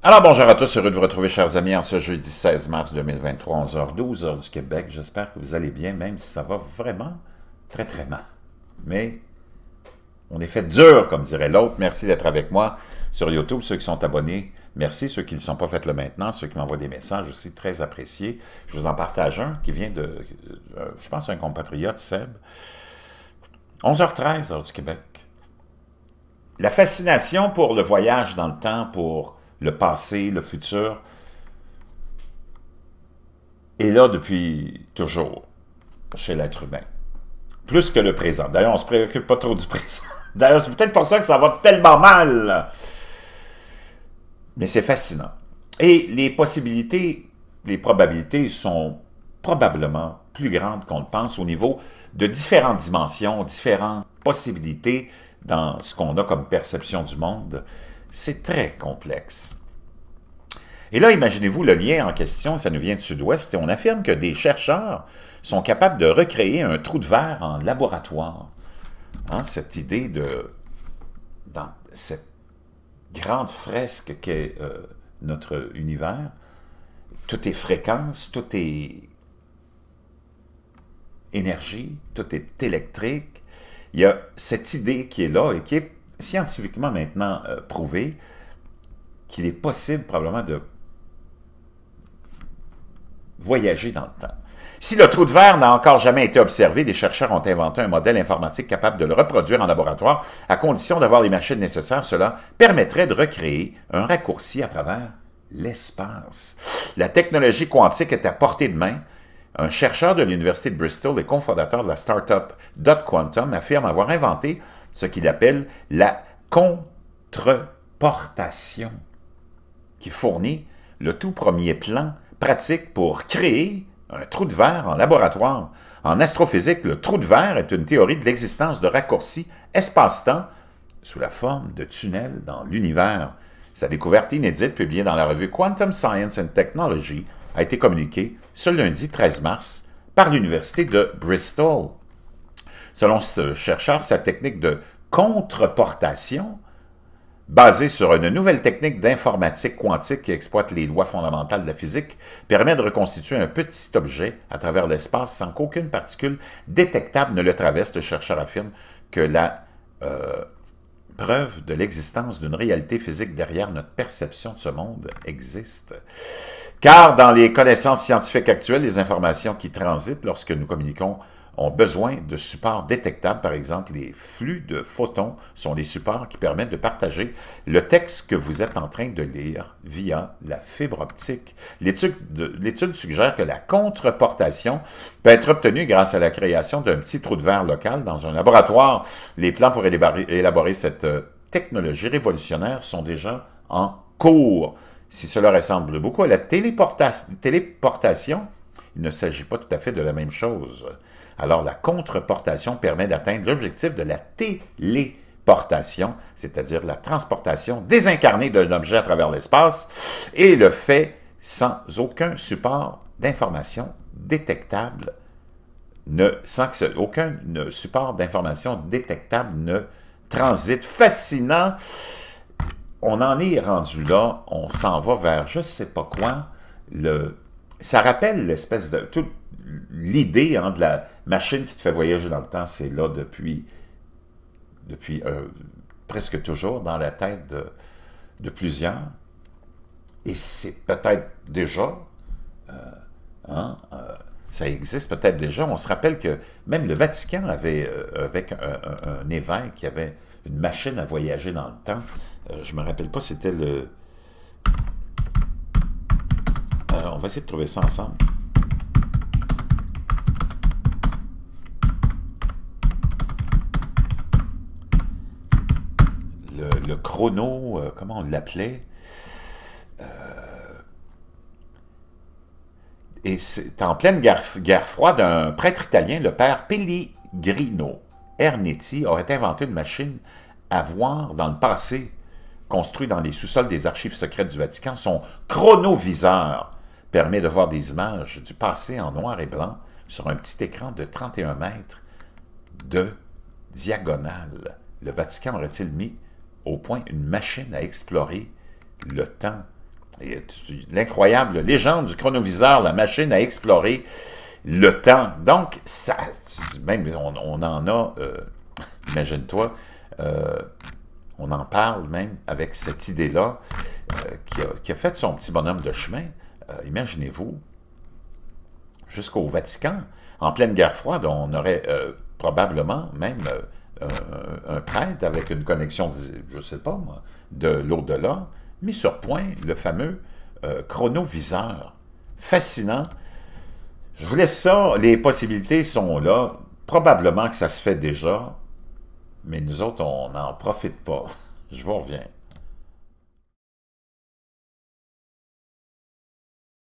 Alors bonjour à tous, heureux de vous retrouver chers amis en ce jeudi 16 mars 2023, 11h12, heure du Québec. J'espère que vous allez bien, même si ça va vraiment très très mal. Mais on est fait dur, comme dirait l'autre. Merci d'être avec moi sur YouTube, ceux qui sont abonnés. Merci ceux qui ne sont pas faites le maintenant, ceux qui m'envoient des messages aussi très appréciés. Je vous en partage un qui vient de, euh, je pense, un compatriote, Seb. 11h13, heure du Québec. La fascination pour le voyage dans le temps, pour le passé, le futur, est là depuis toujours chez l'être humain. Plus que le présent. D'ailleurs, on ne se préoccupe pas trop du présent. D'ailleurs, c'est peut-être pour ça que ça va tellement mal. Mais c'est fascinant. Et les possibilités, les probabilités sont probablement plus grandes qu'on le pense au niveau de différentes dimensions, différentes possibilités dans ce qu'on a comme perception du monde. C'est très complexe. Et là, imaginez-vous le lien en question, ça nous vient du sud-ouest, et on affirme que des chercheurs sont capables de recréer un trou de verre en laboratoire. Hein, cette idée de... dans cette grande fresque qu'est euh, notre univers, tout est fréquence, tout est énergie, tout est électrique. Il y a cette idée qui est là et qui est scientifiquement maintenant euh, prouvé qu'il est possible probablement de voyager dans le temps. Si le trou de verre n'a encore jamais été observé, des chercheurs ont inventé un modèle informatique capable de le reproduire en laboratoire à condition d'avoir les machines nécessaires. Cela permettrait de recréer un raccourci à travers l'espace. La technologie quantique est à portée de main un chercheur de l'Université de Bristol et cofondateur de la startup up .quantum affirme avoir inventé ce qu'il appelle la contreportation, qui fournit le tout premier plan pratique pour créer un trou de verre en laboratoire. En astrophysique, le trou de verre est une théorie de l'existence de raccourcis espace-temps sous la forme de tunnels dans l'univers. Sa découverte inédite, publiée dans la revue Quantum Science and Technology a été communiqué ce lundi 13 mars par l'Université de Bristol. Selon ce chercheur, sa technique de contreportation, basée sur une nouvelle technique d'informatique quantique qui exploite les lois fondamentales de la physique, permet de reconstituer un petit objet à travers l'espace sans qu'aucune particule détectable ne le traverse. Le chercheur affirme que la euh, preuve de l'existence d'une réalité physique derrière notre perception de ce monde existe. Car dans les connaissances scientifiques actuelles, les informations qui transitent lorsque nous communiquons ont besoin de supports détectables. Par exemple, les flux de photons sont les supports qui permettent de partager le texte que vous êtes en train de lire via la fibre optique. L'étude suggère que la contreportation peut être obtenue grâce à la création d'un petit trou de verre local dans un laboratoire. Les plans pour élaborer cette euh, technologie révolutionnaire sont déjà en cours. Si cela ressemble beaucoup à la téléportation, il ne s'agit pas tout à fait de la même chose. Alors la contreportation permet d'atteindre l'objectif de la téléportation, c'est-à-dire la transportation désincarnée d'un objet à travers l'espace, et le fait sans aucun support d'information détectable, ne, sans aucun euh, support d'information détectable ne transite. Fascinant on en est rendu là, on s'en va vers je ne sais pas quoi. Le, ça rappelle l'espèce de... l'idée hein, de la machine qui te fait voyager dans le temps, c'est là depuis, depuis euh, presque toujours dans la tête de, plusieurs. Et c'est peut-être déjà... Euh, hein, euh, ça existe peut-être déjà. On se rappelle que même le Vatican avait, avec un évêque qui avait une machine à voyager dans le temps. Je euh, je me rappelle pas, c'était le... Euh, on va essayer de trouver ça ensemble. Le, chrono, euh, comment on l'appelait Et c'est en pleine guerre, froide, un prêtre italien, le père Pellegrino Ernetti, aurait inventé une machine avoir dans le passé, construit dans les sous-sols des archives secrètes du Vatican, son chronoviseur permet de voir des images du passé en noir et blanc sur un petit écran de 31 mètres de diagonale. Le Vatican aurait-il mis au point une machine à explorer le temps L'incroyable légende du chronoviseur, la machine à explorer le temps. Donc, ça, même on, en a, euh, imagine-toi, euh, on en parle même avec cette idée-là euh, qui, a, fait son petit bonhomme de chemin. Euh, imaginez-vous, jusqu'au Vatican, en pleine guerre froide, on aurait probablement même un, prêtre avec une connexion, je ne sais pas moi, de l'au-delà, mis sur point le fameux chronoviseur. Fascinant. Je vous laisse ça, les possibilités sont là. Probablement que ça se fait déjà mais nous autres, on n'en profite pas. Je vous reviens.